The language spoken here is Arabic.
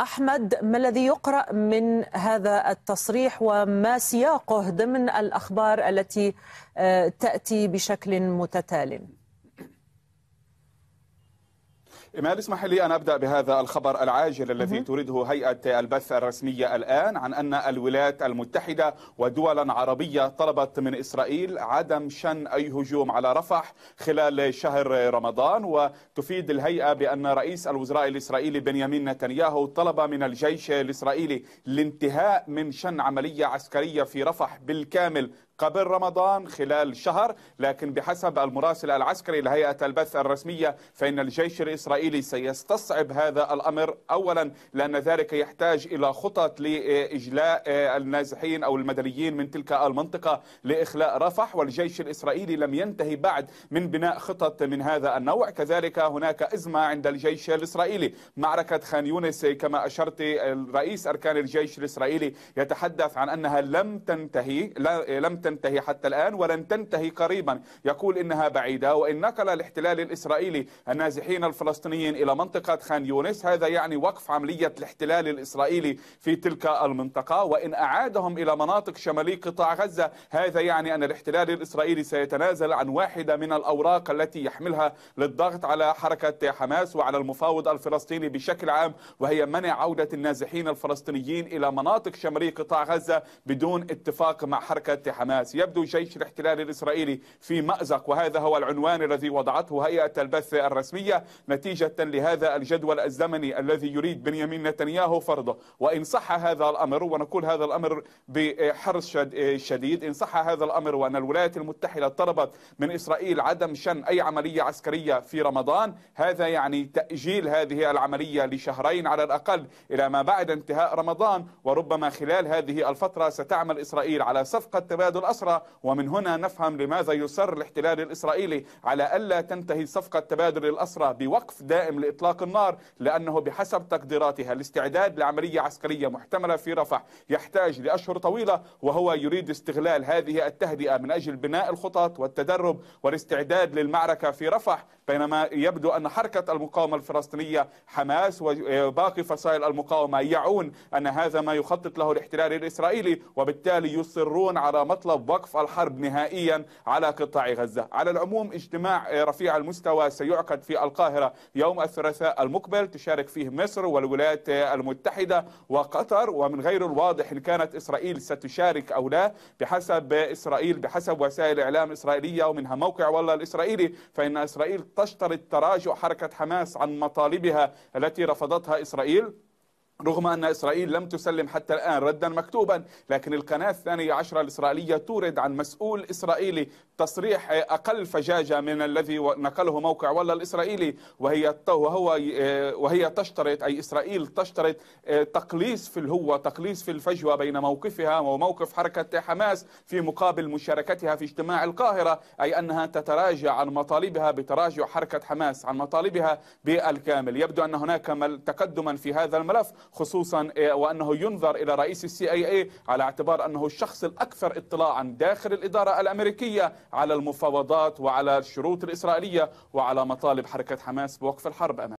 أحمد ما الذي يقرأ من هذا التصريح وما سياقه ضمن الأخبار التي آه، تأتي بشكل متتال؟ ما تسمح لي أن أبدأ بهذا الخبر العاجل الذي تريده هيئة البث الرسمية الآن عن أن الولايات المتحدة ودولا عربية طلبت من إسرائيل عدم شن أي هجوم على رفح خلال شهر رمضان وتفيد الهيئة بأن رئيس الوزراء الإسرائيلي بنيامين نتنياهو طلب من الجيش الإسرائيلي الانتهاء من شن عملية عسكرية في رفح بالكامل قبل رمضان خلال شهر لكن بحسب المراسل العسكري لهيئة البث الرسمية فإن الجيش الإسرائيلي سيستصعب هذا الأمر أولا لأن ذلك يحتاج إلى خطط لإجلاء النازحين أو المدنيين من تلك المنطقة لإخلاء رفح والجيش الإسرائيلي لم ينتهي بعد من بناء خطط من هذا النوع كذلك هناك أزمة عند الجيش الإسرائيلي معركة خان يونس كما أشرت رئيس أركان الجيش الإسرائيلي يتحدث عن أنها لم تنتهي لم تنتهي حتى الآن ولن تنتهي قريبا يقول إنها بعيدة وإن نقل الاحتلال الإسرائيلي النازحين الفلسطينيين إلى منطقة خان يونس هذا يعني وقف عملية الاحتلال الإسرائيلي في تلك المنطقة وإن أعادهم إلى مناطق شمالي قطاع غزة هذا يعني أن الاحتلال الإسرائيلي سيتنازل عن واحدة من الأوراق التي يحملها للضغط على حركة حماس وعلى المفاوض الفلسطيني بشكل عام وهي منع عودة النازحين الفلسطينيين إلى مناطق شمالي قطاع غزة بدون اتفاق مع حركة حماس الناس يبدو جيش الاحتلال الإسرائيلي في مأزق وهذا هو العنوان الذي وضعته هيئة البث الرسمية نتيجة لهذا الجدول الزمني الذي يريد بنيامين نتنياهو فرضه وإن صح هذا الأمر ونقول هذا الأمر بحرص شديد إن صح هذا الأمر وأن الولايات المتحدة طلبت من إسرائيل عدم شن أي عملية عسكرية في رمضان هذا يعني تأجيل هذه العملية لشهرين على الأقل إلى ما بعد انتهاء رمضان وربما خلال هذه الفترة ستعمل إسرائيل على صفقة تبادل الأسرى ومن هنا نفهم لماذا يصر الاحتلال الإسرائيلي على ألا تنتهي صفقة تبادل الأسرى بوقف دائم لإطلاق النار لأنه بحسب تقديراتها الاستعداد لعملية عسكرية محتملة في رفح يحتاج لأشهر طويلة وهو يريد استغلال هذه التهدئة من أجل بناء الخطط والتدرب والاستعداد للمعركة في رفح بينما يبدو أن حركة المقاومة الفلسطينية حماس وباقي فصائل المقاومة يعون أن هذا ما يخطط له الاحتلال الإسرائيلي وبالتالي يصرون على مطلب طلب وقف الحرب نهائيا على قطاع غزة على العموم اجتماع رفيع المستوى سيعقد في القاهرة يوم الثلاثاء المقبل تشارك فيه مصر والولايات المتحدة وقطر ومن غير الواضح إن كانت إسرائيل ستشارك أو لا بحسب إسرائيل بحسب وسائل إعلام إسرائيلية ومنها موقع والله الإسرائيلي فإن إسرائيل تشترط تراجع حركة حماس عن مطالبها التي رفضتها إسرائيل رغم أن إسرائيل لم تسلم حتى الآن ردا مكتوبا لكن القناة الثانية عشرة الإسرائيلية تورد عن مسؤول إسرائيلي تصريح أقل فجاجة من الذي نقله موقع ولا الإسرائيلي وهي وهو وهي تشترط أي إسرائيل تشترط آه، تقليص في الهوة تقليص في الفجوة بين موقفها وموقف حركة حماس في مقابل مشاركتها في اجتماع القاهرة أي أنها تتراجع عن مطالبها بتراجع حركة حماس عن مطالبها بالكامل يبدو أن هناك تقدما في هذا الملف خصوصا إيه، وأنه ينظر إلى رئيس السي اي اي على اعتبار أنه الشخص الأكثر اطلاعا داخل الإدارة الأمريكية على المفاوضات وعلى الشروط الإسرائيلية وعلى مطالب حركة حماس بوقف الحرب أمام